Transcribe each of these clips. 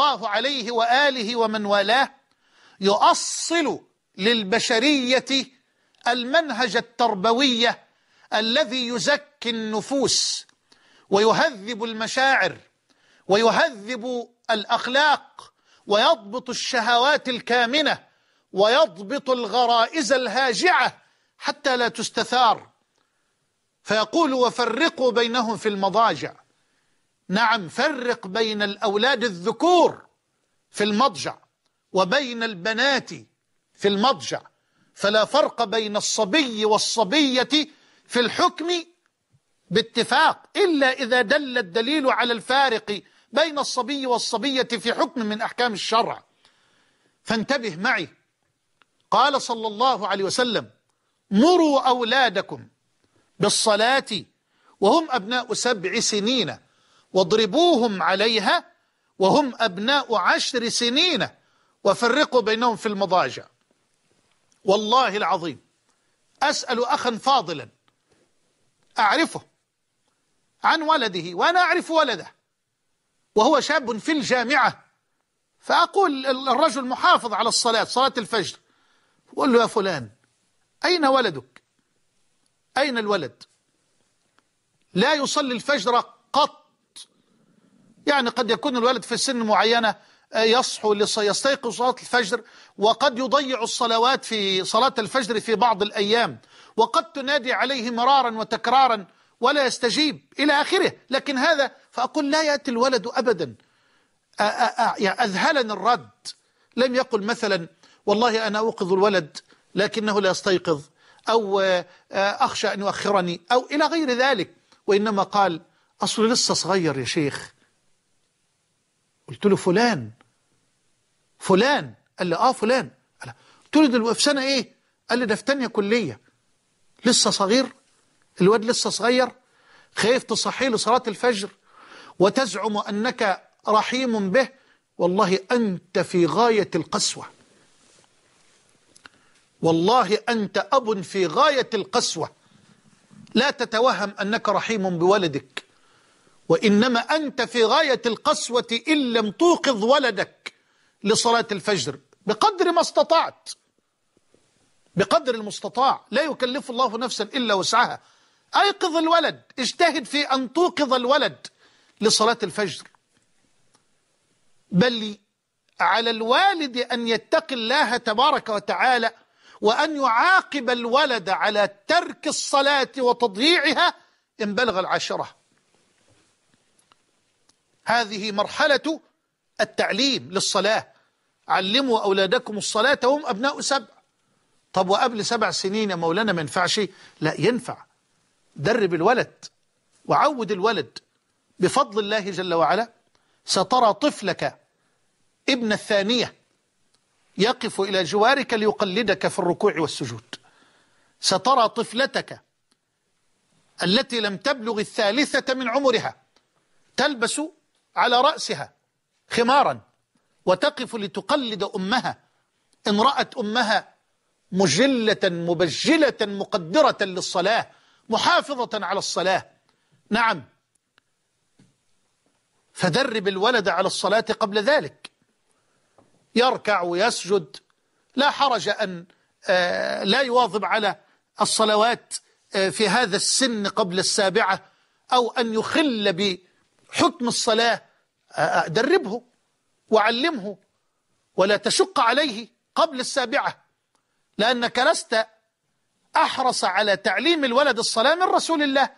الله عليه وآله ومن والاه يؤصل للبشرية المنهج التربوي الذي يزكي النفوس ويهذب المشاعر ويهذب الأخلاق ويضبط الشهوات الكامنة ويضبط الغرائز الهاجعة حتى لا تستثار فيقول وفرقوا بينهم في المضاجع نعم فرق بين الأولاد الذكور في المضجع وبين البنات في المضجع فلا فرق بين الصبي والصبية في الحكم باتفاق إلا إذا دل الدليل على الفارق بين الصبي والصبية في حكم من أحكام الشرع فانتبه معي قال صلى الله عليه وسلم مروا أولادكم بالصلاة وهم أبناء سبع سنين واضربوهم عليها وهم أبناء عشر سنين وفرقوا بينهم في المضاجع والله العظيم أسأل أخا فاضلا أعرفه عن ولده وأنا أعرف ولده وهو شاب في الجامعة فأقول الرجل محافظ على الصلاة صلاة الفجر قل له يا فلان أين ولدك أين الولد لا يصلي الفجر قط يعني قد يكون الولد في سن معينة آه، يصحو يستيقظ صلاة الفجر وقد يضيع الصلوات في صلاة الفجر في بعض الأيام وقد تنادي عليه مرارا وتكرارا ولا يستجيب إلى آخره لكن هذا فأقول لا يأتي الولد أبدا آه، آه، يعني أذهلني الرد لم يقل مثلا والله أنا أوقظ الولد لكنه لا يستيقظ أو أخشى أن يؤخرني أو إلى غير ذلك وإنما قال أصل لسه صغير يا شيخ قلت له فلان فلان قال لي اه فلان قلت له دلوقتي في سنه ايه قال لي ده في تانية كليه لسه صغير الواد لسه صغير خايف تصحيه لصلاه الفجر وتزعم انك رحيم به والله انت في غايه القسوه والله انت اب في غايه القسوه لا تتوهم انك رحيم بولدك وإنما أنت في غاية القسوة إن لم توقظ ولدك لصلاة الفجر بقدر ما استطعت بقدر المستطاع لا يكلف الله نفسا إلا وسعها أيقظ الولد اجتهد في أن توقظ الولد لصلاة الفجر بل على الوالد أن يتقي الله تبارك وتعالى وأن يعاقب الولد على ترك الصلاة وتضييعها إن بلغ العشرة هذه مرحلة التعليم للصلاة علموا أولادكم الصلاة وهم أبناء سبع طب وقبل سبع سنين يا مولانا ما ينفعش لا ينفع درب الولد وعود الولد بفضل الله جل وعلا سترى طفلك ابن الثانية يقف إلى جوارك ليقلدك في الركوع والسجود سترى طفلتك التي لم تبلغ الثالثة من عمرها تلبس على رأسها خمارا وتقف لتقلد أمها إن رأت أمها مجلة مبجلة مقدرة للصلاة محافظة على الصلاة نعم فدرب الولد على الصلاة قبل ذلك يركع ويسجد لا حرج أن آه، لا يواظب على الصلوات آه، في هذا السن قبل السابعة أو أن يخل بحكم الصلاة دربه وعلمه ولا تشق عليه قبل السابعة لأنك لست أحرص على تعليم الولد الصلاة من رسول الله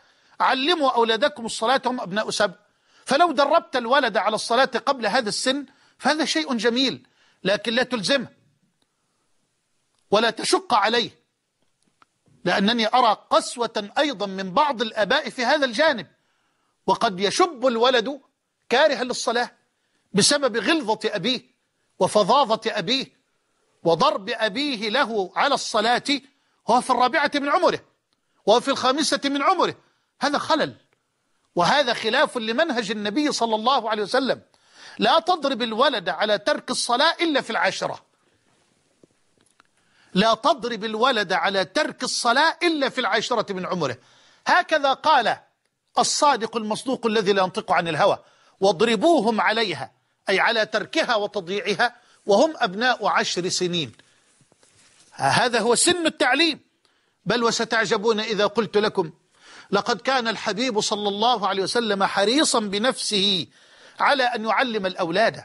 علموا أولادكم الصلاة هم أبناء سبع فلو دربت الولد على الصلاة قبل هذا السن فهذا شيء جميل لكن لا تلزمه ولا تشق عليه لأنني أرى قسوة أيضا من بعض الأباء في هذا الجانب وقد يشب الولد كارها للصلاة بسبب غلظة أبيه وفظاظة أبيه وضرب أبيه له على الصلاة وهو في الرابعة من عمره وهو في الخامسة من عمره هذا خلل وهذا خلاف لمنهج النبي صلى الله عليه وسلم لا تضرب الولد على ترك الصلاة إلا في العشرة لا تضرب الولد على ترك الصلاة إلا في العشرة من عمره هكذا قال الصادق المصدوق الذي لا ينطق عن الهوى واضربوهم عليها أي على تركها وتضييعها وهم أبناء عشر سنين هذا هو سن التعليم بل وستعجبون إذا قلت لكم لقد كان الحبيب صلى الله عليه وسلم حريصا بنفسه على أن يعلم الأولاد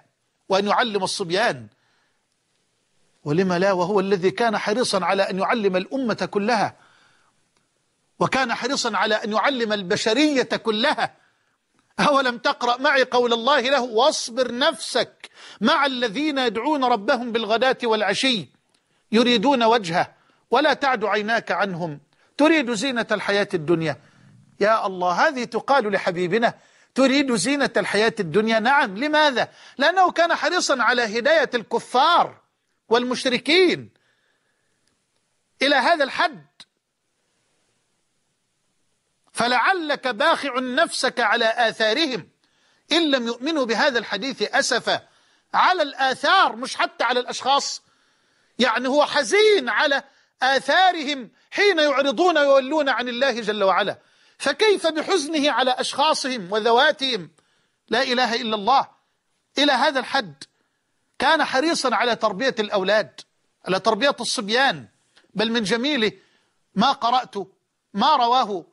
وأن يعلم الصبيان ولما لا وهو الذي كان حريصا على أن يعلم الأمة كلها وكان حريصا على أن يعلم البشرية كلها أولم تقرأ معي قول الله له واصبر نفسك مع الذين يدعون ربهم بالغداة والعشي يريدون وجهه ولا تعد عيناك عنهم تريد زينة الحياة الدنيا يا الله هذه تقال لحبيبنا تريد زينة الحياة الدنيا نعم لماذا؟ لأنه كان حريصا على هداية الكفار والمشركين إلى هذا الحد فلعلك باخع نفسك على آثارهم إن لم يؤمنوا بهذا الحديث أسفا على الآثار مش حتى على الأشخاص يعني هو حزين على آثارهم حين يعرضون ويولون عن الله جل وعلا فكيف بحزنه على أشخاصهم وذواتهم لا إله إلا الله إلى هذا الحد كان حريصا على تربية الأولاد على تربية الصبيان بل من جميله ما قرأت ما رواه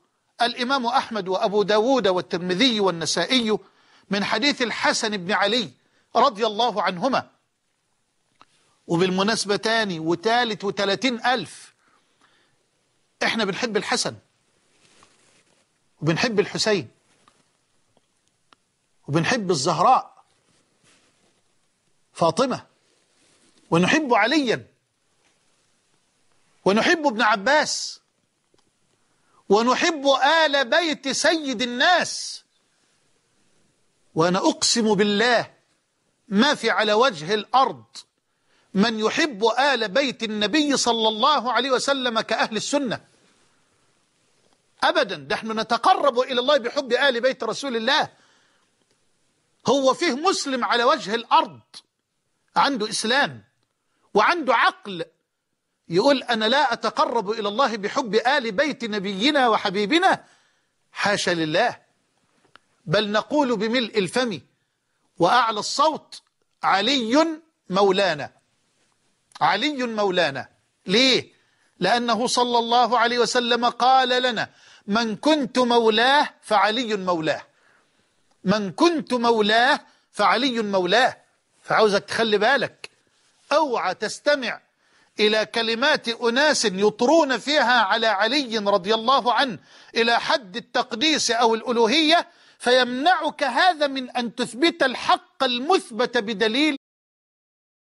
الإمام أحمد وأبو داود والترمذي والنسائي من حديث الحسن بن علي رضي الله عنهما وبالمناسبة تاني وتالت وتلاتين ألف احنا بنحب الحسن وبنحب الحسين وبنحب الزهراء فاطمة ونحب عليا ونحب ابن عباس ونحب آل بيت سيد الناس وأنا أقسم بالله ما في على وجه الأرض من يحب آل بيت النبي صلى الله عليه وسلم كأهل السنة أبدا نحن نتقرب إلى الله بحب آل بيت رسول الله هو فيه مسلم على وجه الأرض عنده إسلام وعنده عقل يقول أنا لا أتقرب إلى الله بحب آل بيت نبينا وحبيبنا حاشا لله بل نقول بملء الفم وأعلى الصوت علي مولانا علي مولانا ليه؟ لأنه صلى الله عليه وسلم قال لنا من كنت مولاه فعلي مولاه من كنت مولاه فعلي مولاه فعاوزك تخلي بالك اوعى تستمع إلى كلمات أناس يطرون فيها على علي رضي الله عنه إلى حد التقديس أو الألوهية فيمنعك هذا من أن تثبت الحق المثبت بدليل